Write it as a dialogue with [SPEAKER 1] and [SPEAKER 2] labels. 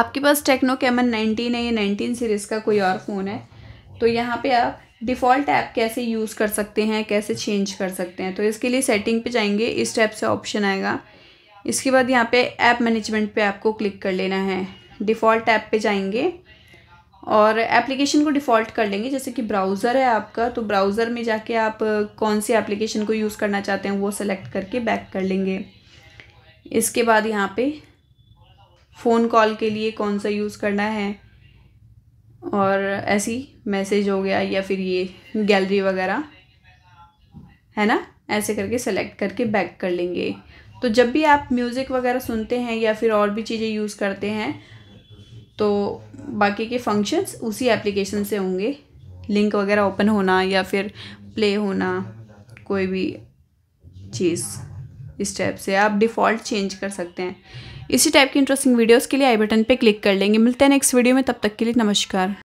[SPEAKER 1] आपके पास techno caiman nineteen है या नाइनटीन सीरीज़ का कोई और फ़ोन है तो यहाँ पे आप डिफ़ॉल्ट ऐप कैसे यूज़ कर सकते हैं कैसे चेंज कर सकते हैं तो इसके लिए सेटिंग पे जाएंगे इस टाइप से ऑप्शन आएगा इसके बाद यहाँ पे ऐप मैनेजमेंट पे आपको क्लिक कर लेना है डिफ़ॉल्ट ऐप पे जाएंगे और एप्लीकेशन को डिफ़ॉल्ट कर लेंगे जैसे कि ब्राउज़र है आपका तो ब्राउज़र में जाके आप कौन सी एप्लीकेशन को यूज़ करना चाहते हैं वो सेलेक्ट करके बैक कर लेंगे इसके बाद यहाँ पर फ़ोन कॉल के लिए कौन सा यूज़ करना है और ऐसी मैसेज हो गया या फिर ये गैलरी वगैरह है ना ऐसे करके सेलेक्ट करके बैक कर लेंगे तो जब भी आप म्यूज़िक वगैरह सुनते हैं या फिर और भी चीज़ें यूज़ करते हैं तो बाकी के फंक्शंस उसी एप्लीकेशन से होंगे लिंक वगैरह ओपन होना या फिर प्ले होना कोई भी चीज़ इस टाइप से आप डिफ़ॉल्ट चेंज कर सकते हैं इसी टाइप की इंटरेस्टिंग वीडियोस के लिए आई बटन पे क्लिक कर लेंगे मिलते हैं नेक्स्ट वीडियो में तब तक के लिए नमस्कार